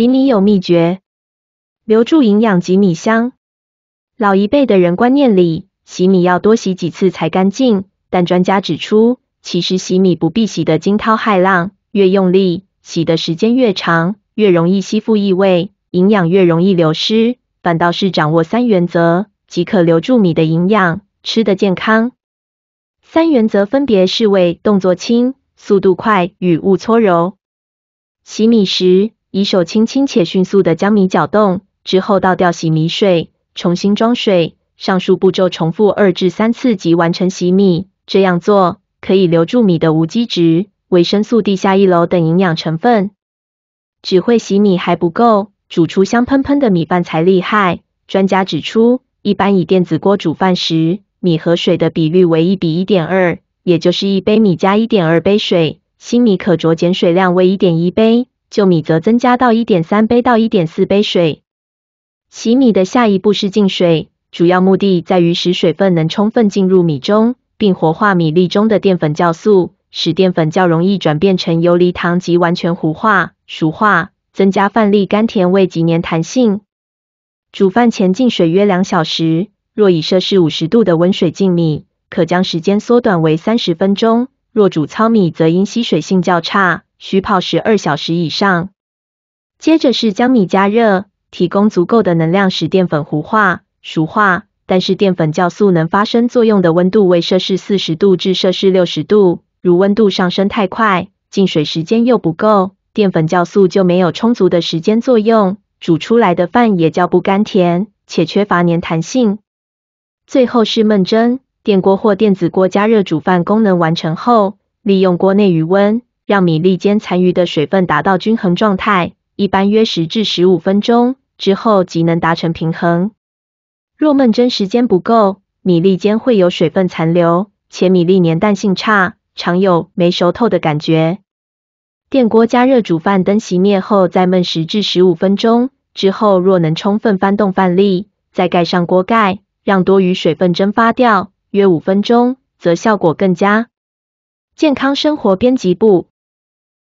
洗米有秘诀，留住营养及米香。老一辈的人观念里，洗米要多洗几次才干净。但专家指出，其实洗米不必洗得惊涛骇浪，越用力，洗的时间越长，越容易吸附异味，营养越容易流失。反倒是掌握三原则，即可留住米的营养，吃得健康。三原则分别是：为动作轻、速度快与勿搓揉。洗米时。以手轻轻且迅速的将米搅动，之后倒掉洗米水，重新装水。上述步骤重复二至三次即完成洗米。这样做可以留住米的无机质、维生素 D 下一楼等营养成分。只会洗米还不够，煮出香喷喷的米饭才厉害。专家指出，一般以电子锅煮饭时，米和水的比率为一比一点二，也就是一杯米加一点二杯水，新米可酌减水量为一点一杯。旧米则增加到1.3杯到1.4杯水。洗米的下一步是净水，主要目的在于使水分能充分进入米中，并活化米粒中的淀粉酵素，使淀粉较容易转变成游离糖及完全糊化、熟化，增加饭粒甘甜味及黏弹性。煮饭前浸水约两小时，若以摄氏50度的温水浸米，可将时间缩短为30分钟。若煮糙米，则因吸水性较差。需泡十二小时以上，接着是将米加热，提供足够的能量使淀粉糊化、熟化，但是淀粉酵素能发生作用的温度为摄氏四十度至摄氏六十度。如温度上升太快，进水时间又不够，淀粉酵素就没有充足的时间作用，煮出来的饭也较不甘甜，且缺乏粘弹性。最后是焖蒸，电锅或电子锅加热煮饭功能完成后，利用锅内余温。让米粒间残余的水分达到均衡状态，一般约十至十五分钟之后即能达成平衡。若焖蒸时间不够，米粒间会有水分残留，且米粒粘弹性差，常有没熟透的感觉。电锅加热煮饭灯熄灭后，再焖十至十五分钟之后，若能充分翻动饭粒，再盖上锅盖，让多余水分蒸发掉，约五分钟则效果更佳。健康生活编辑部。